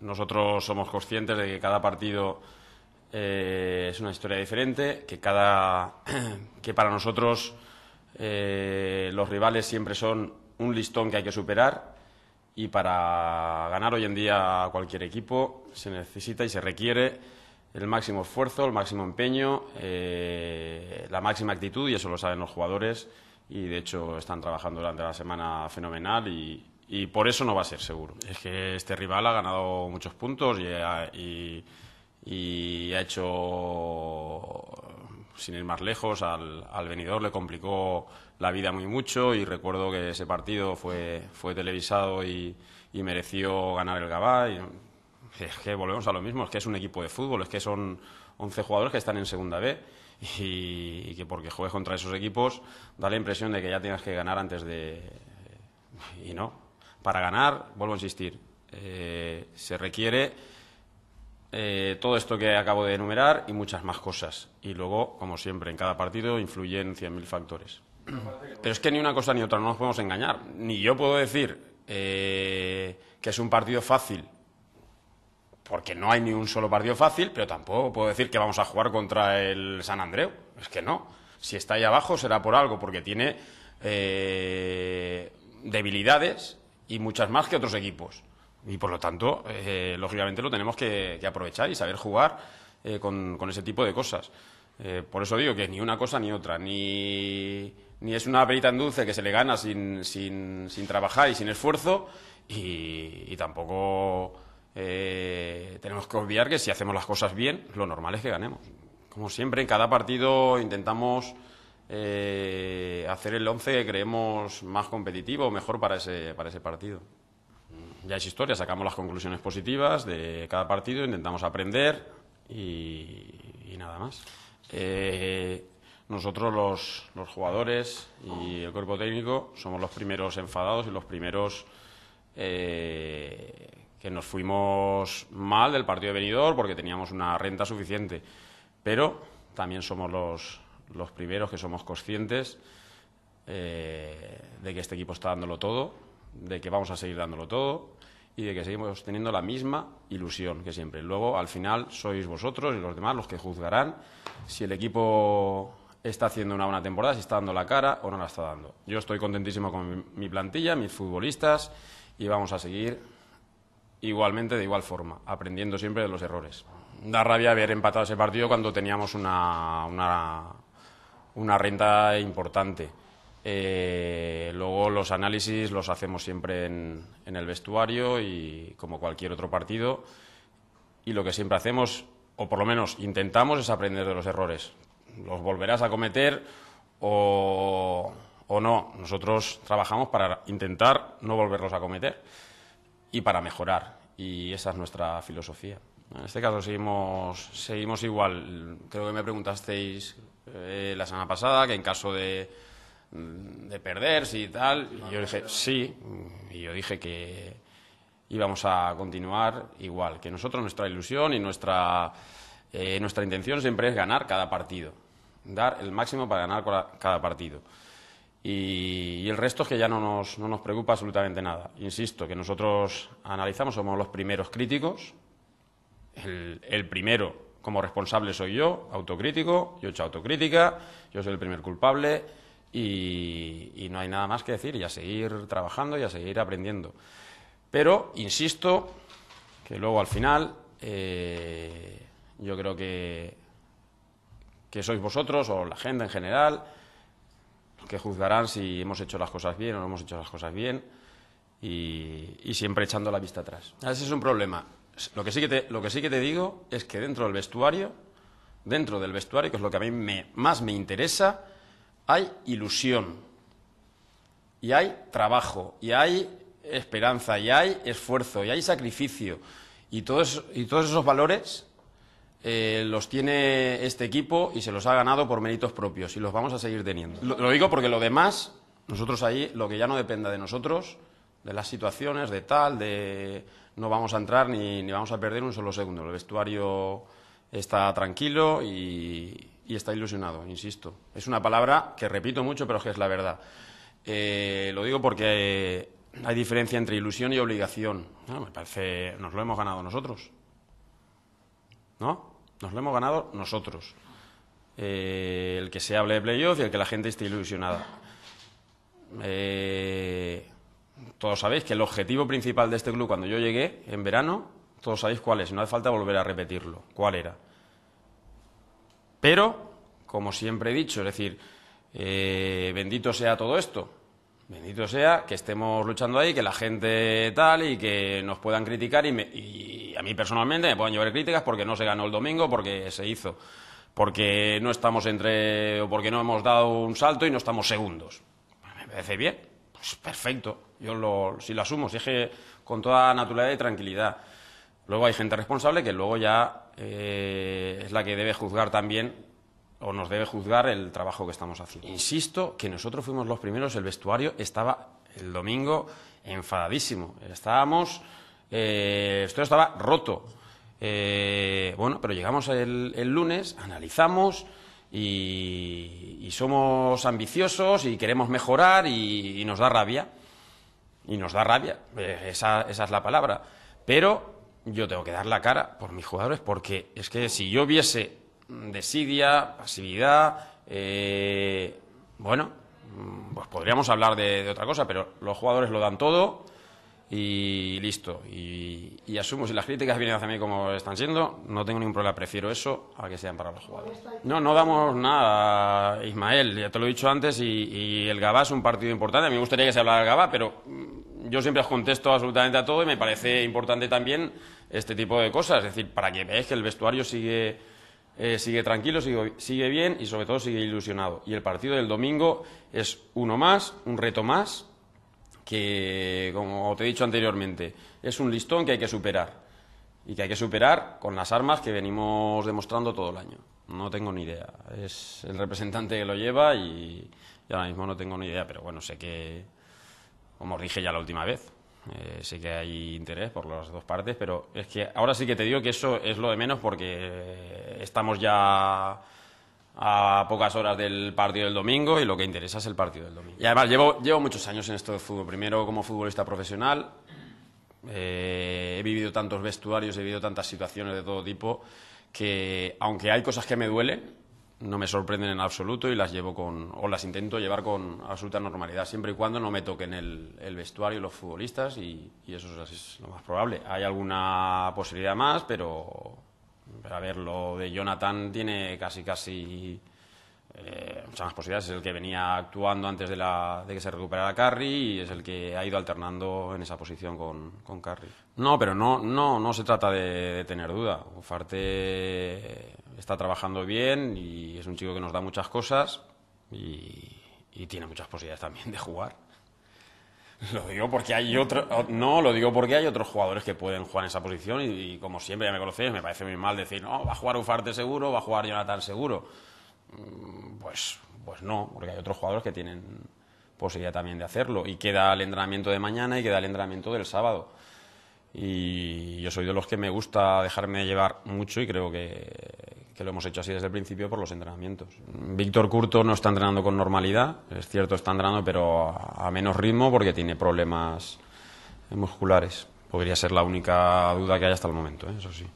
Nosotros somos conscientes de que cada partido eh, es una historia diferente, que cada que para nosotros eh, los rivales siempre son un listón que hay que superar y para ganar hoy en día cualquier equipo se necesita y se requiere el máximo esfuerzo, el máximo empeño, eh, la máxima actitud y eso lo saben los jugadores y de hecho están trabajando durante la semana fenomenal y, y por eso no va a ser seguro. Es que este rival ha ganado muchos puntos y ha, hecho, sin ir más lejos, al, al venidor le complicó la vida muy mucho y recuerdo que ese partido fue, fue televisado y, mereció ganar el Gabá. Y, es que volvemos a lo mismo, es que es un equipo de fútbol, es que son 11 jugadores que están en segunda B y, que porque juegues contra esos equipos da la impresión de que ya tienes que ganar antes de... y no, para ganar, vuelvo a insistir, eh, se requiere eh, todo esto que acabo de enumerar y muchas más cosas. Y luego, como siempre, en cada partido influyen mil factores. Pero es que ni una cosa ni otra, no nos podemos engañar. Ni yo puedo decir eh, que es un partido fácil, porque no hay ni un solo partido fácil, pero tampoco puedo decir que vamos a jugar contra el San Andreu. Es que no. Si está ahí abajo será por algo, porque tiene debilidades y muchas más que otros equipos. Y por lo tanto, eh, lógicamente lo tenemos que, aprovechar y saber jugar eh, con, ese tipo de cosas. Eh, por eso digo que ni una cosa ni otra, ni, ni es una perita en dulce que se le gana sin, sin, sin trabajar y sin esfuerzo, y, y tampoco tenemos que olvidar que si hacemos las cosas bien, lo normal es que ganemos. Como siempre, en cada partido intentamos eh, hacer el 11 que creemos más competitivo, mejor para ese, para ese partido. Ya es historia, sacamos las conclusiones positivas de cada partido, intentamos aprender y, nada más. Eh, nosotros los, los, jugadores y el cuerpo técnico somos los primeros enfadados y los primeros eh, que nos fuimos mal del partido de venidor porque teníamos una renta suficiente. Pero también somos los, los primeros que somos conscientes eh, de que este equipo está dándolo todo, de que vamos a seguir dándolo todo y de que seguimos teniendo la misma ilusión que siempre. Luego, al final, sois vosotros y los demás los que juzgarán si el equipo está haciendo una buena temporada, si está dando la cara o no la está dando. Yo estoy contentísimo con mi plantilla, mis futbolistas y vamos a seguir igualmente de igual forma, aprendiendo siempre de los errores. Da rabia haber empatado ese partido cuando teníamos una una renta importante. Eh, luego los análisis los hacemos siempre en, en, el vestuario y como cualquier otro partido. Y lo que siempre hacemos, o por lo menos intentamos, es aprender de los errores. Los volverás a cometer o, o no. Nosotros trabajamos para intentar no volverlos a cometer y para mejorar. Y esa es nuestra filosofía. En este caso seguimos, seguimos igual. Creo que me preguntasteis eh, la semana pasada que en caso de, de perderse y tal. Y yo dije, sí, y yo dije que íbamos a continuar igual, que nosotros nuestra ilusión y nuestra, eh, nuestra intención siempre es ganar cada partido, dar el máximo para ganar cada partido. Y, el resto es que ya no nos, no nos preocupa absolutamente nada. Insisto, que nosotros analizamos, somos los primeros críticos, el, el primero como responsable soy yo, autocrítico, yo he hecho autocrítica, yo soy el primer culpable y, no hay nada más que decir y a seguir trabajando y a seguir aprendiendo. Pero, insisto, que luego al final eh, yo creo que, que sois vosotros o la gente en general que juzgarán si hemos hecho las cosas bien o no hemos hecho las cosas bien y, y siempre echando la vista atrás. Ese es un problema. Lo que, sí que te, digo es que dentro del vestuario, dentro del vestuario, que es lo que a mí más me interesa, hay ilusión, y hay trabajo, y hay esperanza, y hay esfuerzo, y hay sacrificio. Y todos, y todos esos valores eh, los tiene este equipo y se los ha ganado por méritos propios y los vamos a seguir teniendo. Lo, lo digo porque lo demás, nosotros ahí, lo que ya no dependa de nosotros, de las situaciones, de tal, de no vamos a entrar ni, vamos a perder un solo segundo. El vestuario está tranquilo y, está ilusionado, insisto. Es una palabra que repito mucho, pero que es la verdad. Eh, lo digo porque hay diferencia entre ilusión y obligación. Ah, me parece, nos lo hemos ganado nosotros. ¿No? Nos lo hemos ganado nosotros. Eh, el que se hable de playoff y el que la gente esté ilusionada. Eh, todos sabéis que el objetivo principal de este club cuando yo llegué en verano, todos sabéis cuál es, no hace falta volver a repetirlo, cuál era. Pero, como siempre he dicho, es decir, eh, bendito sea todo esto, bendito sea que estemos luchando ahí, que la gente tal y que nos puedan criticar y, y a mí personalmente me puedan llevar críticas porque no se ganó el domingo, porque se hizo, porque no estamos entre, o porque no hemos dado un salto y no estamos segundos. Me parece bien, pues perfecto, yo lo, si lo asumo, si es que con toda naturalidad y tranquilidad. Luego hay gente responsable que luego ya eh, es la que debe juzgar también o nos debe juzgar el trabajo que estamos haciendo. Insisto que nosotros fuimos los primeros, el vestuario estaba el domingo enfadadísimo, estábamos, eh, esto estaba roto. Eh, bueno, pero llegamos el lunes, analizamos, y, somos ambiciosos y queremos mejorar y, nos da rabia. Y nos da rabia, eh, esa, es la palabra. Pero yo tengo que dar la cara por mis jugadores porque es que si yo viese desidia, pasividad, eh, bueno, pues podríamos hablar de, otra cosa, pero los jugadores lo dan todo, y listo. Y, asumo, si las críticas vienen hacia mí como están siendo, no tengo ningún problema, prefiero eso a que sean para los jugadores. No, no damos nada, Ismael, ya te lo he dicho antes, y, el Gabá es un partido importante, a mí me gustaría que se hablara del Gabá, pero mm, yo siempre os contesto absolutamente a todo y me parece importante también este tipo de cosas, es decir, para que veáis que el vestuario sigue, eh, sigue tranquilo, sigue bien y sobre todo sigue ilusionado. Y el partido del domingo es uno más, un reto más, que, como te he dicho anteriormente, es un listón que hay que superar y que hay que superar con las armas que venimos demostrando todo el año. No tengo ni idea. Es el representante que lo lleva y, ahora mismo no tengo ni idea, pero bueno, sé que, como os dije ya la última vez, eh, sé que hay interés por las dos partes, pero es que ahora sí que te digo que eso es lo de menos porque eh, estamos ya a pocas horas del partido del domingo y lo que interesa es el partido del domingo. Y además llevo, llevo muchos años en esto de fútbol. Primero como futbolista profesional, eh, he vivido tantos vestuarios, he vivido tantas situaciones de todo tipo, que aunque hay cosas que me duelen, no me sorprenden en absoluto y las llevo con, o las intento llevar con absoluta normalidad, siempre y cuando no me toquen el, el vestuario los futbolistas y, eso es lo más probable. Hay alguna posibilidad más, pero pero a ver, lo de Jonathan tiene casi, casi eh, muchas más posibilidades. Es el que venía actuando antes de, la, de que se recuperara Carry y es el que ha ido alternando en esa posición con, con No, pero no, no, no se trata de, tener duda. Ufarte está trabajando bien y es un chico que nos da muchas cosas y tiene muchas posibilidades también de jugar. Lo digo porque hay otro, no, lo digo porque hay otros jugadores que pueden jugar en esa posición y, como siempre ya me conocéis, me parece muy mal decir, no, va a jugar Ufarte seguro, va a jugar Jonathan seguro. Mm, pues, pues no, porque hay otros jugadores que tienen posibilidad también de hacerlo y queda el entrenamiento de mañana y queda el entrenamiento del sábado. Y yo soy de los que me gusta dejarme llevar mucho y creo que, que lo hemos hecho así desde el principio por los entrenamientos. Víctor Curto no está entrenando con normalidad, es cierto, está entrenando, pero a menos ritmo porque tiene problemas musculares. Podría ser la única duda que hay hasta el momento, ¿eh? eso sí.